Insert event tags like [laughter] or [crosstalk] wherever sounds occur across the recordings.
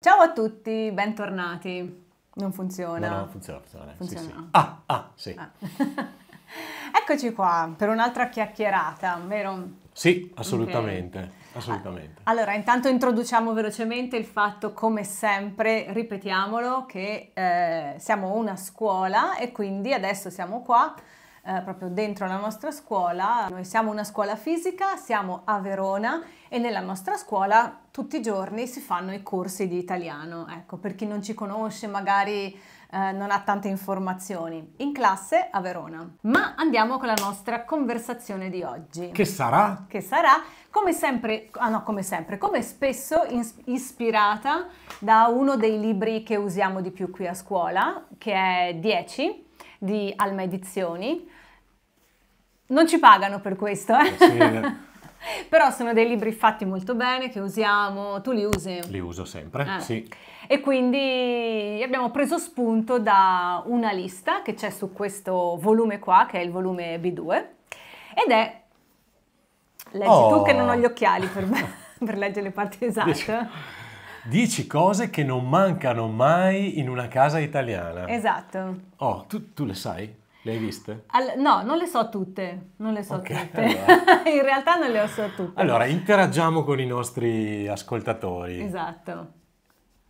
Ciao a tutti, bentornati. Non funziona. No, no, funziona, funziona. funziona. Sì, sì. Ah, ah, sì. Ah. [laughs] Eccoci qua per un'altra chiacchierata, vero? Sì, assolutamente, okay. Ah, assolutamente. Allora, intanto introduciamo velocemente il fatto, come sempre, ripetiamolo, che eh, siamo una scuola e quindi adesso siamo qua eh, proprio dentro la nostra scuola. Noi siamo una scuola fisica, siamo a Verona e nella nostra scuola tutti i giorni si fanno i corsi di italiano. Ecco, per chi non ci conosce magari eh, non ha tante informazioni. In classe a Verona. Ma andiamo con la nostra conversazione di oggi. Che sarà? Che sarà, come sempre, ah no, come sempre, come spesso ispirata da uno dei libri che usiamo di più qui a scuola, che è 10 di Alma Edizioni, non ci pagano per questo, eh? eh sì. Eh. [laughs] Però sono dei libri fatti molto bene che usiamo, tu li usi? Li uso sempre, ah. sì. E quindi abbiamo preso spunto da una lista che c'è su questo volume qua, che è il volume B2, ed è... Leggi oh. tu che non ho gli oh. occhiali per, me, [laughs] [laughs] per leggere le parti esatte. 10 cose che non mancano mai in una casa italiana. Esatto. Oh, tu, tu le sai? Le hai viste? All- no, non le so tutte, non le so okay, tutte. Allora. [laughs] In realtà non le ho so tutte. Allora, interagiamo con i nostri ascoltatori. Esatto.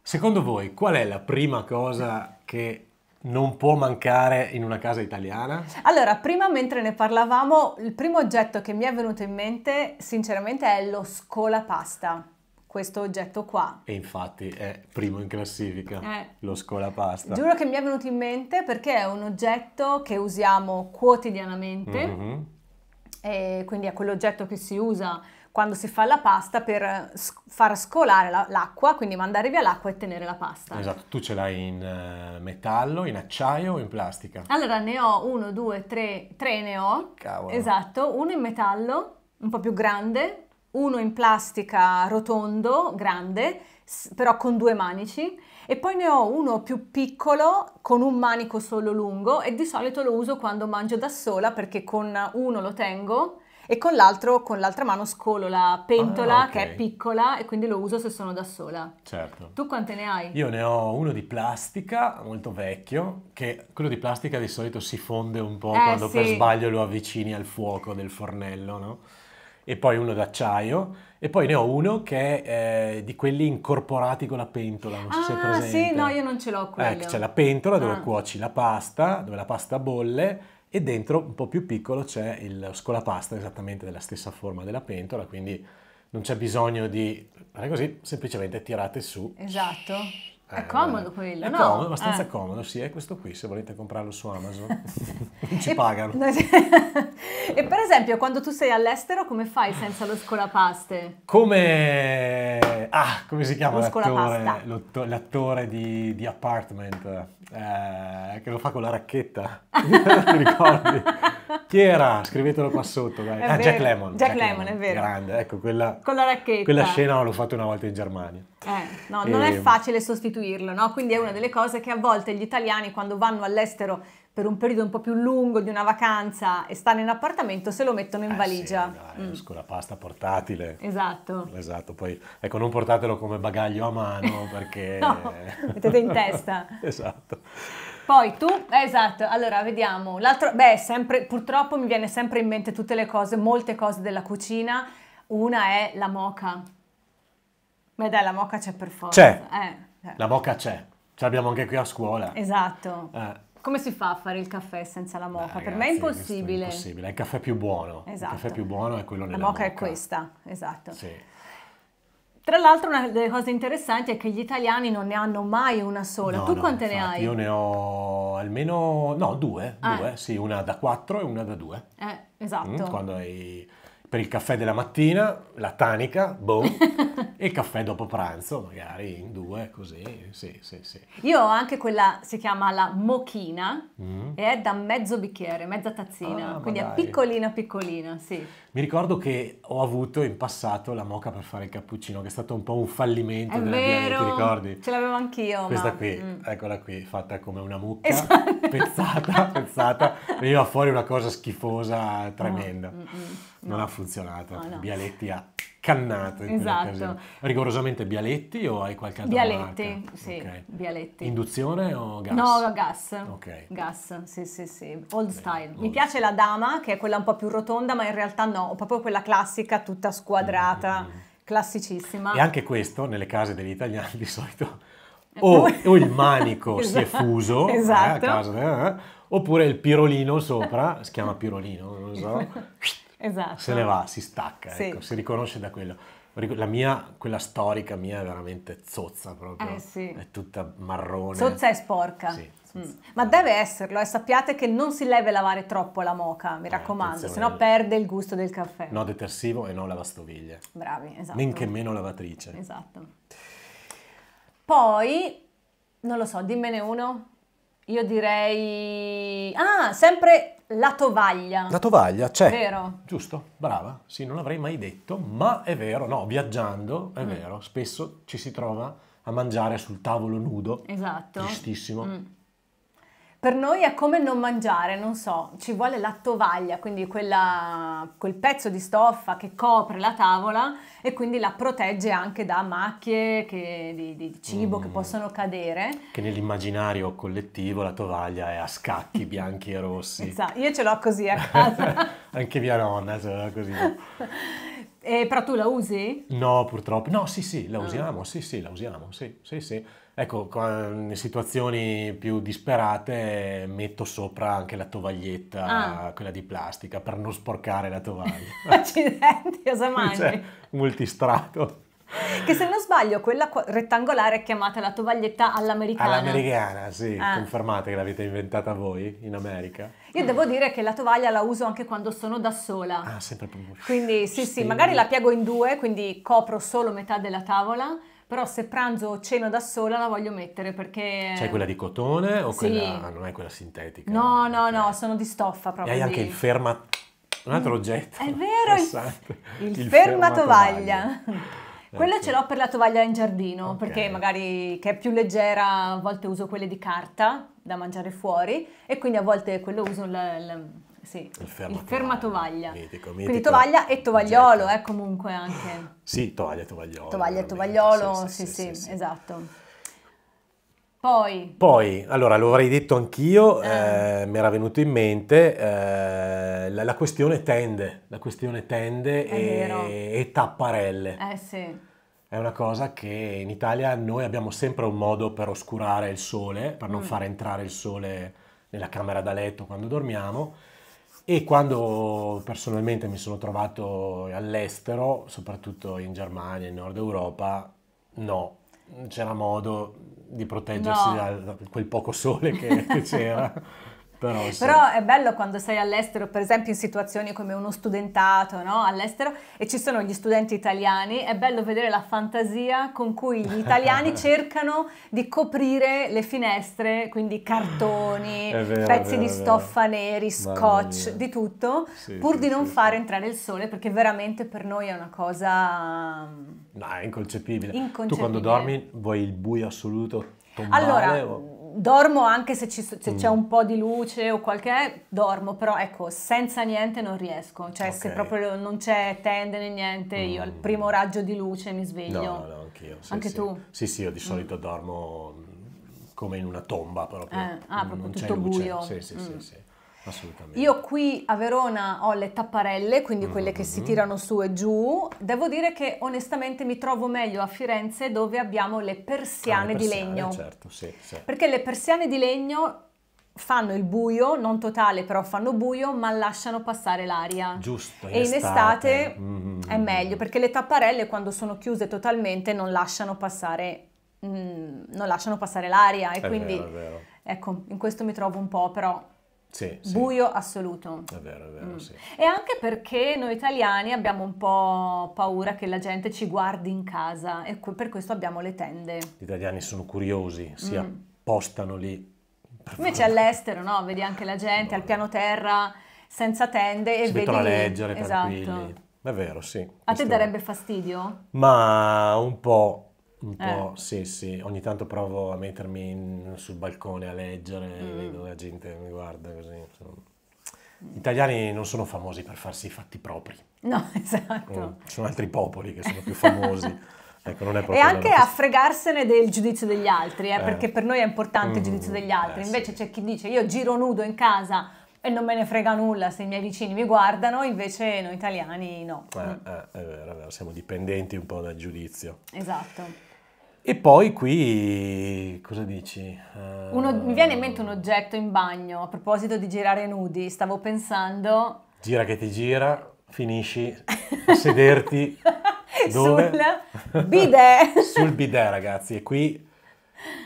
Secondo voi qual è la prima cosa che non può mancare in una casa italiana? Allora, prima mentre ne parlavamo, il primo oggetto che mi è venuto in mente, sinceramente, è lo scolapasta questo oggetto qua. E infatti è primo in classifica, eh. lo scolapasta. Giuro che mi è venuto in mente perché è un oggetto che usiamo quotidianamente, mm -hmm. quindi è quell'oggetto che si usa quando si fa la pasta per far scolare l'acqua, quindi mandare via l'acqua e tenere la pasta. Esatto, tu ce l'hai in eh, metallo, in acciaio o in plastica? Allora ne ho uno, due, tre, tre ne ho. Cavolo. Esatto, uno in metallo, un po' più grande, uno in plastica rotondo, grande, però con due manici, e poi ne ho uno più piccolo con un manico solo lungo e di solito lo uso quando mangio da sola perché con uno lo tengo e con l'altro, con l'altra mano scolo la pentola ah, okay. che è piccola e quindi lo uso se sono da sola. Certo. Tu quante ne hai? Io ne ho uno di plastica, molto vecchio, che quello di plastica di solito si fonde un po' eh, quando sì. per sbaglio lo avvicini al fuoco del fornello, no? e poi uno d'acciaio. E poi ne ho uno che è eh, di quelli incorporati con la pentola, non so ah, se è presente. Ah sì, no, io non ce l'ho quello. Eh, c'è la pentola dove ah. cuoci la pasta, dove la pasta bolle e dentro, un po' più piccolo, c'è il scolapasta, esattamente della stessa forma della pentola, quindi non c'è bisogno di fare così, semplicemente tirate su. Esatto. Eh, è comodo quello, è no? Comodo, abbastanza eh. comodo, sì, è questo qui, se volete comprarlo su Amazon, [laughs] ci e, pagano. [laughs] e per esempio, quando tu sei all'estero, come fai senza lo scolapaste? Come... Ah, come si chiama l'attore, l'attore di, di, Apartment, eh, che lo fa con la racchetta, [laughs] ti ricordi? Chi era? Scrivetelo qua sotto, dai. Ah, Jack Lemon. Jack, Jack Lemon, è vero. Grande, ecco, quella, con la racchetta. Quella scena l'ho fatta una volta in Germania. Eh, no, non e... è ehm, facile sostituire sostituirlo, no? Quindi è una delle cose che a volte gli italiani quando vanno all'estero per un periodo un po' più lungo di una vacanza e stanno in appartamento se lo mettono in eh valigia. Sì, dai, mm. la pasta portatile. Esatto. Esatto, poi ecco non portatelo come bagaglio a mano [laughs] perché... no, mettete in testa. [laughs] esatto. Poi tu, esatto, allora vediamo, l'altro, beh sempre, purtroppo mi viene sempre in mente tutte le cose, molte cose della cucina, una è la moca. Beh dai, la moca c'è per forza. C'è. Eh. Eh. La moca c'è, ce l'abbiamo anche qui a scuola. Esatto. Eh. Come si fa a fare il caffè senza la moca? Beh, per me è impossibile. È impossibile, è il caffè più buono. Esatto. Il caffè esatto. più buono è quello nella la moca. La moca è questa, esatto. Sì. Tra l'altro una delle cose interessanti è che gli italiani non ne hanno mai una sola. No, tu no, quante infatti, ne hai? Io ne ho almeno, no, due, eh. due, sì, una da quattro e una da due. Eh, esatto. Mm, quando hai per il caffè della mattina, la tanica, boh, [laughs] e il caffè dopo pranzo, magari in due, così, sì, sì, sì. Io ho anche quella, si chiama la mochina, mm. e è da mezzo bicchiere, mezza tazzina, ah, quindi è piccolina, piccolina, sì. Mi ricordo che ho avuto in passato la moca per fare il cappuccino, che è stato un po' un fallimento è della vero, dieta, ti ricordi? Ce l'avevo anch'io. Questa ma... qui, mm. eccola qui, fatta come una mucca, esatto. [laughs] pezzata, pezzata, veniva fuori una cosa schifosa, tremenda. No. Mm, mm, mm, non no. ha funzionato. No, no. Bialetti ha cannato. esatto. Rigorosamente Bialetti o hai qualche altro? Bialetti, marca? sì, okay. Bialetti. Induzione o gas? No, gas. Ok. Gas, sì, sì, sì. Old Beh, style. Old. Mi piace la dama, che è quella un po' più rotonda, ma in realtà no, proprio quella classica, tutta squadrata, mm-hmm. classicissima. E anche questo, nelle case degli italiani, [laughs] di solito... Eh, o, o il manico esatto. [laughs] si è fuso esatto. eh, casa, eh, oppure il pirolino sopra, si chiama pirolino, non lo so, [laughs] esatto. se ne va, si stacca, sì. ecco, si riconosce da quello. La mia, quella storica mia è veramente zozza proprio, eh, sì. è tutta marrone. Zozza e sporca. Sì. Mm. Ma deve esserlo, e eh, sappiate che non si deve lavare troppo la moca, mi eh, raccomando, sennò perde il gusto del caffè. No detersivo e no lavastoviglie. Bravi, esatto. Men meno lavatrice. Esatto. Poi, non lo so, dimmene uno io direi... Ah, sempre la tovaglia. La tovaglia c'è. Vero. Giusto, brava. Sì, non l'avrei mai detto, ma è vero, no, viaggiando è mm. vero, spesso ci si trova a mangiare sul tavolo nudo. Esatto. Tristissimo. Mm. Per noi è come non mangiare, non so, ci vuole la tovaglia, quindi quella, quel pezzo di stoffa che copre la tavola e quindi la protegge anche da macchie che, di, di, cibo mm. che possono cadere. Che nell'immaginario collettivo la tovaglia è a scacchi [laughs] bianchi e rossi. Esatto, io ce l'ho così a [laughs] casa. anche mia nonna ce l'ha così. eh, però tu la usi? No, purtroppo. No, sì, sì, la ah. usiamo, sì, sì, la usiamo, sì, sì, sì. Ecco, in situazioni più disperate metto sopra anche la tovaglietta, ah. quella di plastica, per non sporcare la tovaglia. [laughs] Accidenti, cosa cioè, mangi? Cioè, multistrato. Che se non sbaglio quella rettangolare è chiamata la tovaglietta all'americana. All'americana, sì, ah. confermate che l'avete inventata voi in America. Io devo dire che la tovaglia la uso anche quando sono da sola. Ah, sempre proprio. Quindi sì, sì, magari la piego in due, quindi copro solo metà della tavola però se pranzo o ceno da sola la voglio mettere perché... C'è quella di cotone o sì. quella... Ah, non è quella sintetica? No, no, no, sono di stoffa proprio. E hai anche il ferma... un altro oggetto. È vero, il, esatto. il, il fermatovaglia. Ferma Quella ecco. ce l'ho per la tovaglia in giardino, okay. perché magari che è più leggera, a volte uso quelle di carta da mangiare fuori e quindi a volte quello uso il, sì, il, ferma il fermatovaglia. Mitico, mitico. Quindi tovaglia e tovagliolo, Getto. eh, comunque anche. Sì, tovaglia e tovagliolo. Tovaglia e tovagliolo, sì, sì, sì esatto. Poi. Poi. allora, lo avrei detto anch'io, eh. eh, mi era venuto in mente, eh, la, la, questione tende, la questione tende e, e, tapparelle. Eh sì. È una cosa che in Italia noi abbiamo sempre un modo per oscurare il sole, per non mm. far entrare il sole nella camera da letto quando dormiamo e quando personalmente mi sono trovato all'estero, soprattutto in Germania, in Nord Europa, no, c'era modo di proteggersi no. da quel poco sole che [laughs] c'era. Però, sì. Però, è bello quando sei all'estero, per esempio in situazioni come uno studentato no? all'estero e ci sono gli studenti italiani, è bello vedere la fantasia con cui gli italiani [laughs] cercano di coprire le finestre, quindi cartoni, vero, pezzi vero, di stoffa neri, scotch, di tutto, sì, pur sì, di non far entrare il sole perché veramente per noi è una cosa... No, è inconcepibile. inconcepibile. Tu quando dormi vuoi il buio assoluto tombare? Allora, o dormo anche se, ci, se c'è mm. un po' di luce o qualche, dormo, però ecco, senza niente non riesco, cioè okay. se proprio non c'è tende né niente, mm. io al mm. primo raggio di luce mi sveglio. No, no, anch'io. Sì, anche sì. tu? Sì, sì, io di mm. solito mm. dormo come in una tomba proprio. Eh, ah, proprio non tutto c'è luce. buio. Sì, sì, sì. sì. Assolutamente. Io qui a Verona ho le tapparelle, quindi mm, quelle mm-hmm. che si mm, mm. tirano su e giù. Devo dire che onestamente mi trovo meglio a Firenze dove abbiamo le persiane, ah, le persiane di legno. Certo, sì, sì. Perché le persiane di legno fanno il buio, non totale però fanno buio, ma lasciano passare l'aria. Giusto. In e in estate, estate mm-hmm. è meglio perché le tapparelle quando sono chiuse totalmente non lasciano passare, mm, non lasciano passare l'aria e è quindi vero, è vero. ecco, in questo mi trovo un po' però sì, buio assoluto. È vero, è vero, mm. sì. E anche perché noi italiani abbiamo un po' paura che la gente ci guardi in casa e per questo abbiamo le tende. Gli italiani sono curiosi, si mm. appostano lì. Invece all'estero, no? Vedi anche la gente no. al piano terra senza tende e si vedi... a leggere, esatto. tranquilli. È vero, sì. A te darebbe fastidio? Ma un po'. Un eh. po', eh. sì, sì. Ogni tanto provo a mettermi in, sul balcone a leggere, mm. vedo la gente mi guarda così. Insomma. Gli italiani non sono famosi per farsi i fatti propri. No, [laughs] esatto. Mm, ci sono altri popoli che sono più famosi. [laughs] ecco, non è proprio e anche a fregarsene del giudizio degli altri, eh, eh. perché per noi è importante mm. il giudizio degli altri. Eh, invece sì. c'è chi dice io giro nudo in casa e non me ne frega nulla se i miei vicini mi guardano, invece noi italiani no. Eh, è vero, è vero, siamo dipendenti un po' dal giudizio. Esatto. E poi qui, cosa dici? Uno, mi viene in mente un eh, oggetto in bagno, a proposito di girare nudi, stavo pensando... Gira che ti gira, finisci [laughs] a sederti... Dove? Sul bidet. [laughs] Sul bidet ragazzi, e qui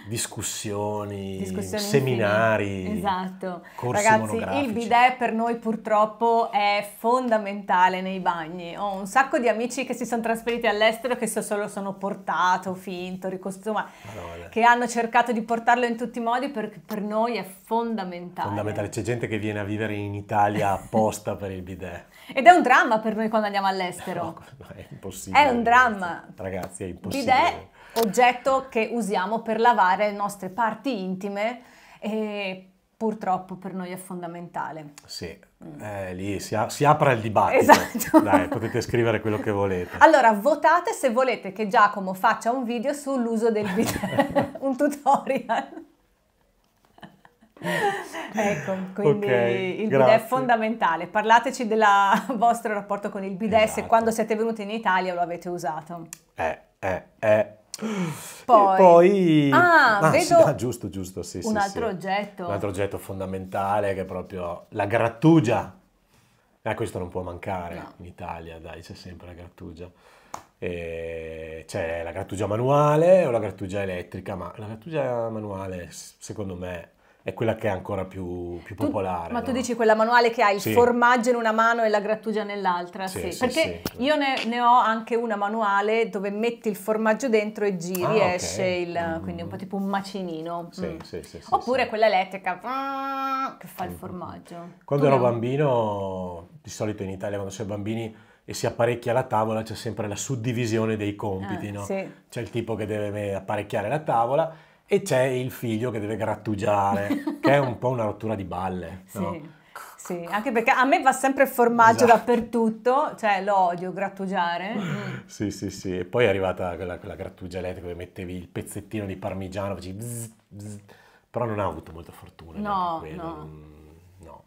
discussioni, discussioni seminari, esatto. corsi Ragazzi, il bidet per noi purtroppo è fondamentale nei bagni. Ho un sacco di amici che si sono trasferiti all'estero che so solo sono portato, finto, ricostruito, che hanno cercato di portarlo in tutti i modi perché per noi è fondamentale. Fondamentale, c'è gente che viene a vivere in Italia apposta per il bidet. [laughs] Ed è un dramma per noi quando andiamo all'estero. No, [laughs] no, è impossibile. È un dramma. Ragazzi, è impossibile. Bidet oggetto che usiamo per lavare le nostre parti intime e purtroppo per noi è fondamentale. Sì, eh, lì si, a- si, apre il dibattito. Esatto. Dai, potete scrivere quello che volete. Allora, votate se volete che Giacomo faccia un video sull'uso del bidet, [laughs] un tutorial. ecco, quindi okay, il grazie. bidet è fondamentale. Parlateci del [laughs] vostro rapporto con il bidet, esatto. se quando siete venuti in Italia lo avete usato. Eh, eh, eh. Poi, poi... Ah, ah, vedo... Sì, ah, giusto, giusto, sì, Un sì, altro sì. oggetto. Un altro oggetto fondamentale che è proprio la grattugia. Eh, questo non può mancare no. in Italia, dai, c'è sempre la grattugia. E c'è la grattugia manuale o la grattugia elettrica, ma la grattugia manuale, secondo me, è quella che è ancora più, più popolare. Tu, ma no? tu dici quella manuale che ha il sì. formaggio in una mano e la grattugia nell'altra, sì. sì perché sì, io ne, ne, ho anche una manuale dove metti il formaggio dentro e giri ah, e esce il... Mm. quindi un po' tipo un macinino. Sì, Mm. Oppure quella elettrica ah, che fa il formaggio. Quando tu ero no? bambino, di solito in Italia quando sei bambini e si apparecchia la tavola c'è sempre la suddivisione dei compiti, ah, no? C'è il tipo che deve apparecchiare la tavola e c'è il figlio che deve grattugiare, che è un po' una rottura di balle. [laughs] Sì. No? Sì, anche perché a me va sempre il formaggio esatto. dappertutto, cioè l'odio grattugiare. Mm. Sì, sì, sì. E poi è arrivata quella, quella grattugia elettrica dove mettevi il pezzettino di parmigiano, facevi bzz, bzz. però non ha avuto molta fortuna. Mm, no, no.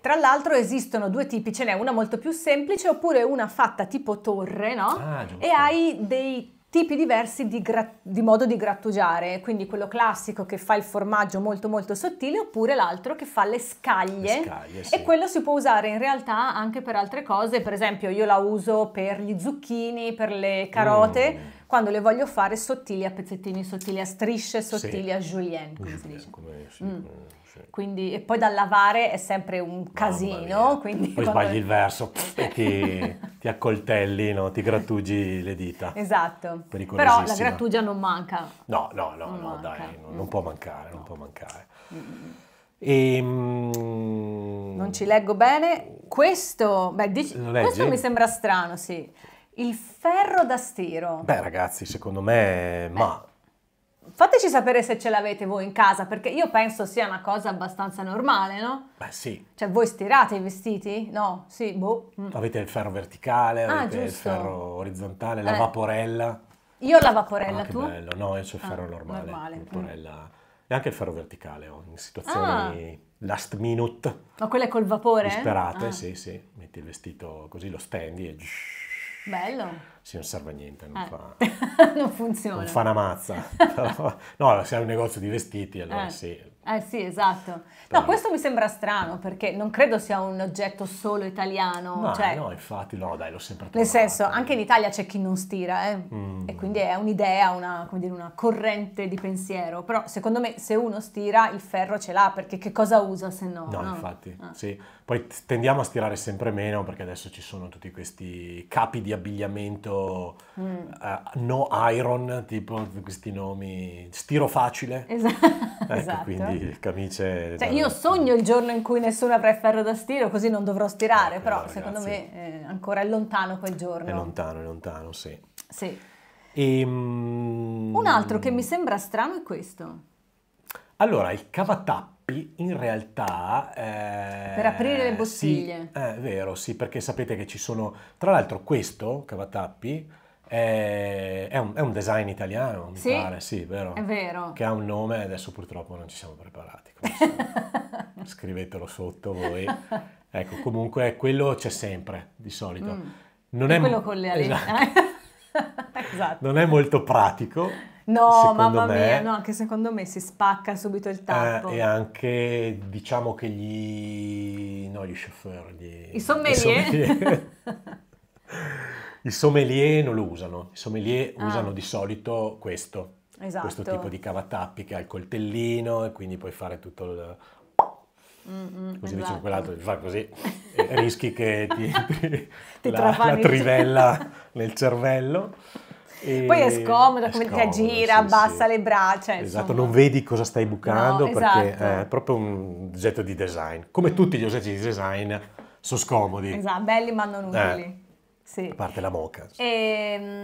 Tra l'altro esistono due tipi, ce n'è una molto più semplice oppure una fatta tipo torre, no? Ah, e hai dei tipi diversi di, gra- di, modo di grattugiare, quindi quello classico che fa il formaggio molto molto sottile oppure l'altro che fa le scaglie, le scaglie sì. e quello si può usare in realtà anche per altre cose, per esempio io la uso per gli zucchini, per le carote, mm. quando le voglio fare sottili a pezzettini, sottili a strisce, sottili sì. a julienne, come si dice. Come, sì, mm. come... Quindi, e poi da lavare è sempre un casino. Quindi poi quando... sbagli il verso [laughs] e ti, ti accoltelli, no? ti grattugi le dita. Esatto. Però la grattugia non manca. No, no, no, non no dai, non, non, può mancare, non può mancare. E, mm, ehm, non ci leggo bene. Questo, beh, dici, questo mi sembra strano, sì. Il ferro da stiro. Beh ragazzi, secondo me, ma... Fateci sapere se ce l'avete voi in casa, perché io penso sia una cosa abbastanza normale, no? Beh sì. Cioè voi stirate i vestiti? No, sì, boh. Mm. Avete il ferro verticale, ah, avete ah, il ferro orizzontale, la eh. vaporella. Io ho la vaporella, ah, tu? bello, no, io ho il ah, ferro ah, normale. normale. Mm. Vaporella. Mm. E anche il ferro verticale ho, in situazioni ah. last minute. Ma quelle col vapore? Disperate, sì, sì. Metti il vestito così, lo stendi e... Bello. Sì, non serve a niente, non, ah. fa, [laughs] non funziona. Non fa una mazza. [laughs] no, se hai un negozio di vestiti, allora eh. sì. Eh sì, esatto. Però... No, questo mi sembra strano perché non credo sia un oggetto solo italiano. No, cioè... No, infatti, no, dai, l'ho sempre trovato. Nel senso, anche in eh. Italia c'è chi non stira, eh? mm. e quindi è un'idea, una, dire, una corrente di pensiero. Però secondo me se uno stira il ferro ce l'ha perché che cosa usa se no? No, no? infatti, ah. sì. Poi tendiamo a stirare sempre meno perché adesso ci sono tutti questi capi di abbigliamento mm. uh, no iron, tipo questi nomi, stiro facile. [laughs] Esatto. Ecco, esatto. quindi camicie... Cioè, io sogno il giorno in cui nessuno avrà il ferro da stiro, così non dovrò stirare, ecco, però no, secondo me eh, ancora è lontano quel giorno. È lontano, è lontano, sì. Sì. E, um... Un altro che mi sembra strano è questo. Allora, il cavatappi in realtà... Eh, per aprire le bottiglie. Sì, eh, è vero, sì, perché sapete che ci sono... Tra l'altro questo, Cavatappi, è, è, un, è un, design italiano, mi sì? pare, sì, vero? È vero. Che ha un nome, adesso purtroppo non ci siamo preparati. [laughs] Scrivetelo sotto voi. Ecco, comunque quello c'è sempre, di solito. Mm. Non è quello con le alieni. Esatto. [laughs] esatto. Non è molto pratico No, mamma me, mia, no, anche secondo me si spacca subito il eh, tappo. Eh, e anche diciamo che gli... no, gli chauffeur, gli... I sommelier. I sommelier. [laughs] I sommelier non lo usano, i sommelier ah. usano di solito questo, esatto. questo tipo di cavatappi che ha il coltellino e quindi puoi fare tutto il... Mm-mm, così esatto. quell'altro fa così rischi che ti, [laughs] ti, ti la, la trivella nel cervello. E Poi è scomodo, è come scomodo, ti aggira, sì, abbassa sì. le braccia. Esatto, insomma. Esatto, non vedi cosa stai bucando no, perché esatto. è proprio un oggetto di design. Come tutti gli oggetti di design sono scomodi. Esatto, belli ma non eh, utili. Eh. Sì. A parte la moca. E,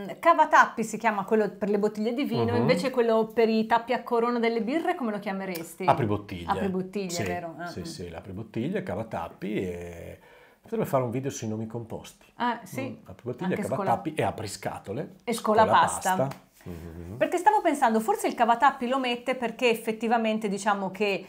ehm, tappi si chiama quello per le bottiglie di vino, uh-huh. invece quello per i tappi a corona delle birre come lo chiameresti? Apri Apribottiglie. Apribottiglie, sì, vero? Uh-huh. Sì, ah. sì, l'apribottiglie, cavatappi e Potrebbe fare un video sui nomi composti. Ah, sì. Mm, apripottiglia, cavatappi scola... e apriscatole. E scolapasta. pasta. Mm-hmm. mm-hmm. Perché stavo pensando, forse il cavatappi lo mette perché effettivamente diciamo che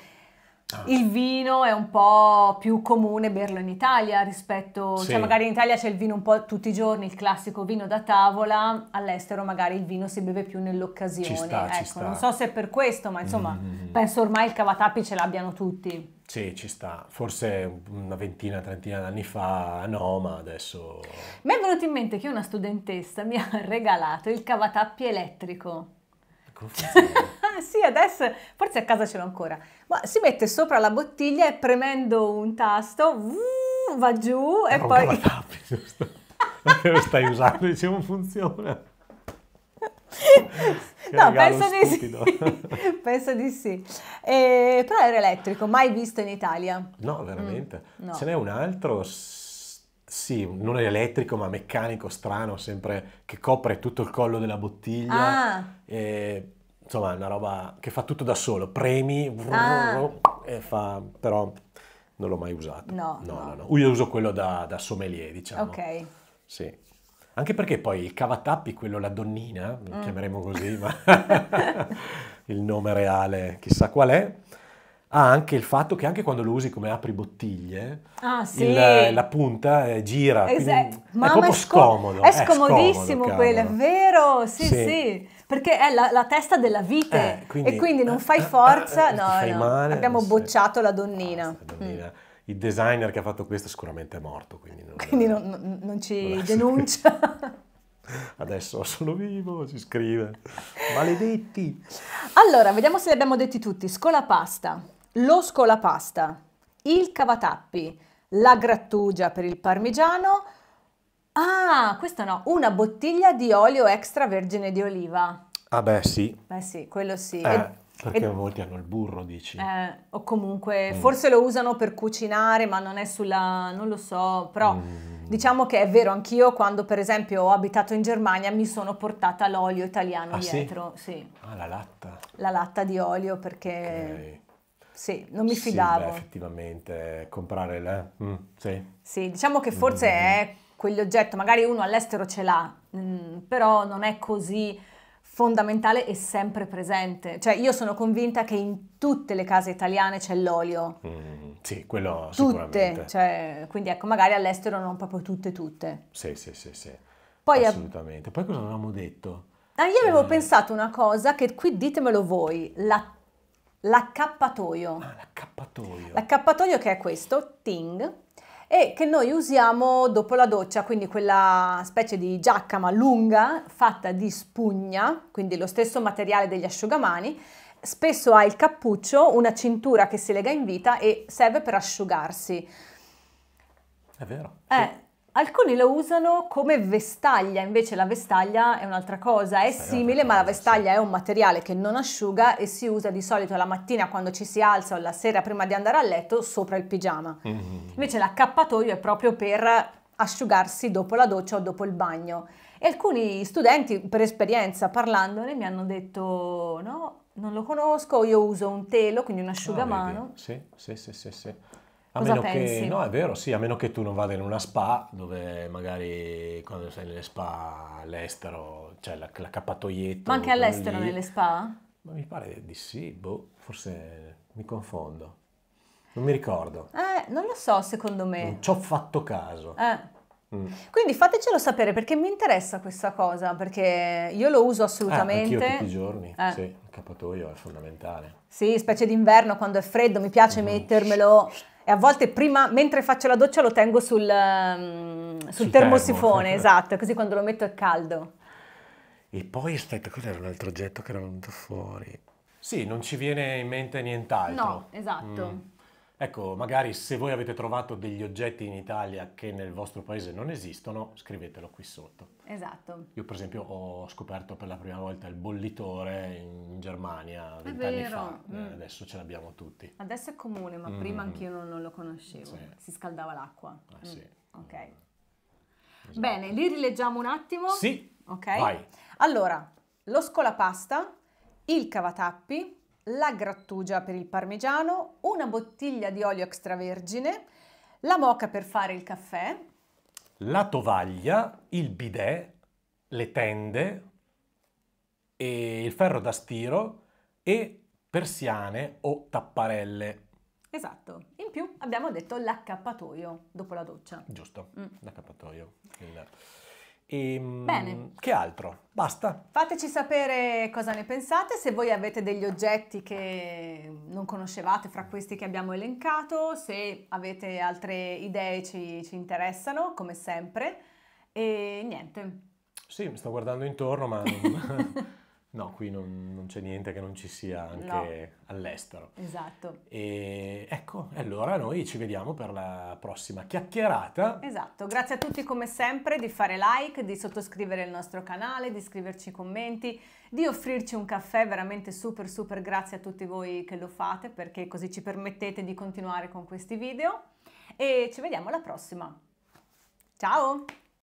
ah. il vino è un po' più comune berlo in Italia rispetto... Cioè sì. Cioè magari in Italia c'è il vino un po' tutti i giorni, il classico vino da tavola, all'estero magari il vino si beve più nell'occasione. Ci sta, ecco, ci sta. non so se è per questo, ma insomma mm-hmm. penso ormai il cavatappi ce l'abbiano tutti. Sì, ci sta. Forse una ventina, trentina d'anni fa no, ma adesso... Mi è venuto in mente che una studentessa mi ha [laughs] regalato il cavatappi elettrico. [laughs] sì, adesso forse a casa ce l'ho ancora. Ma si mette sopra la bottiglia e premendo un tasto va giù e Era poi... Un cavatappi, giusto? [laughs] lo stai usando e funziona no, penso di, sì. [laughs] penso di sì. Eh, però era elettrico, mai visto in Italia. No, mm, veramente. Mm, no. Ce n'è un altro, sì, non è elettrico ma meccanico, strano, sempre che copre tutto il collo della bottiglia. Ah. E, insomma, una roba che fa tutto da solo. Premi vrr, ah. e fa, però non l'ho mai usato. No, no, no. no, no. Io uso quello da, da sommelier, diciamo. Ok. Sì. Anche perché poi il cavatappi, quello la donnina, lo mm. chiameremo così, ma [laughs] il nome reale chissà qual è, ha anche il fatto che anche quando lo usi come apri bottiglie, ah, sì. il, la punta eh, gira, esatto. è proprio è scomodo. È eh, scomodissimo scomodo, quello, è vero, sì, sì. sì perché è la, la, testa della vite eh, quindi, e quindi non eh, fai eh, forza, eh, no, fai no. Male, abbiamo bocciato la donnina. Ah, la donnina. Mm il designer che ha fatto questo sicuramente è morto. Quindi non, quindi non, non, non ci denuncia. [laughs] Adesso sono vivo, si scrive. Maledetti! Allora, vediamo se li abbiamo detti tutti. Scolapasta, lo scolapasta, il cavatappi, la grattugia per il parmigiano. Ah, questa no, una bottiglia di olio extravergine di oliva. Ah beh sì. Beh sì, quello sì. Eh. Perché Ed... molti hanno il burro, dici? Eh, o comunque, mm. forse lo usano per cucinare, ma non è sulla... non lo so, però mm. diciamo che è vero, anch'io quando per esempio ho abitato in Germania mi sono portata l'olio italiano ah, dietro. Sì? sì? Ah, la latta. La latta di olio perché... Okay. Sì, non mi fidavo. Sì, beh, effettivamente, comprare la... Mm, sì. sì. diciamo che forse mm. è quell'oggetto, magari uno all'estero ce l'ha, mm, però non è così fondamentale e sempre presente. Cioè, io sono convinta che in tutte le case italiane c'è l'olio. Mm, sì, quello tutte, sicuramente. cioè, quindi ecco, magari all'estero non proprio tutte tutte. Sì, sì, sì, sì. Poi, eh, Assolutamente. Poi cosa avevamo detto? Ah, io avevo eh. pensato una cosa che qui ditemelo voi, la, l'accappatoio. Ah, l'accappatoio. L'accappatoio che è questo, ting, e che noi usiamo dopo la doccia, quindi quella specie di giacca ma lunga fatta di spugna, quindi lo stesso materiale degli asciugamani, spesso ha il cappuccio, una cintura che si lega in vita e serve per asciugarsi. È vero. Eh, Alcuni lo usano come vestaglia, invece la vestaglia è un'altra cosa, è simile ma la vestaglia è un materiale che non asciuga e si usa di solito la mattina quando ci si alza o la sera prima di andare a letto sopra il pigiama. Mm-hmm. Invece l'accappatoio è proprio per asciugarsi dopo la doccia o dopo il bagno. E alcuni studenti, per esperienza, parlandone, mi hanno detto no, non lo conosco, io uso un telo, quindi un ah, asciugamano. sì, sì, sì, sì. A Cosa meno pensi? Che, no, è vero, sì, a meno che tu non vada in una spa dove magari quando sei nelle spa all'estero c'è cioè l'accappatoietto. La Ma anche all'estero lì. nelle spa? Ma mi pare di sì, boh, forse mi confondo. Non mi ricordo. Eh, non lo so, secondo me. Non ci ho fatto caso. Eh. Mm. Quindi fatecelo sapere perché mi interessa questa cosa, perché io lo uso assolutamente. Eh, tutti i giorni, eh. sì, il capatoio è fondamentale. Sì, specie d'inverno quando è freddo, mi piace mm-hmm. mettermelo e a volte prima, mentre faccio la doccia, lo tengo sul, ehm, sul, sul termosifone, termo. esatto, così quando lo metto è caldo. E poi, aspetta, cos'era altro oggetto che era venuto fuori? Sì, non ci viene in mente nient'altro. No, esatto. Mm. Ecco, magari se voi avete trovato degli oggetti in Italia che nel vostro paese non esistono, scrivetelo qui sotto. Esatto. Io per esempio ho scoperto per la prima volta il bollitore in Germania vent'anni fa, mm. Eh, adesso ce l'abbiamo tutti. Adesso è comune, ma mm. prima anch'io non, non lo conoscevo, sì. si scaldava l'acqua. Ah, mm. sì. Ok. Mm. Esatto. Bene, li rileggiamo un attimo. Sì. Ok. Vai. Allora, lo scolapasta, il cavatappi, la grattugia per il parmigiano, una bottiglia di olio extravergine, la moca per fare il caffè, la tovaglia, il bidet, le tende, il ferro da stiro e persiane o tapparelle. Esatto, in più abbiamo detto l'accappatoio dopo la doccia. Giusto, mm. l'accappatoio. Il... E, Bene. Ehm, che altro? Basta. Fateci sapere cosa ne pensate, se voi avete degli oggetti che non conoscevate fra questi che abbiamo elencato, se avete altre idee ci, ci interessano, come sempre. E niente. Sì, mi sto guardando intorno, ma... Non... [laughs] No, qui non, non, c'è niente che non ci sia anche no. all'estero. Esatto. E ecco, allora noi ci vediamo per la prossima chiacchierata. Esatto, grazie a tutti come sempre di fare like, di sottoscrivere il nostro canale, di scriverci commenti, di offrirci un caffè, veramente super super grazie a tutti voi che lo fate perché così ci permettete di continuare con questi video e ci vediamo alla prossima. Ciao!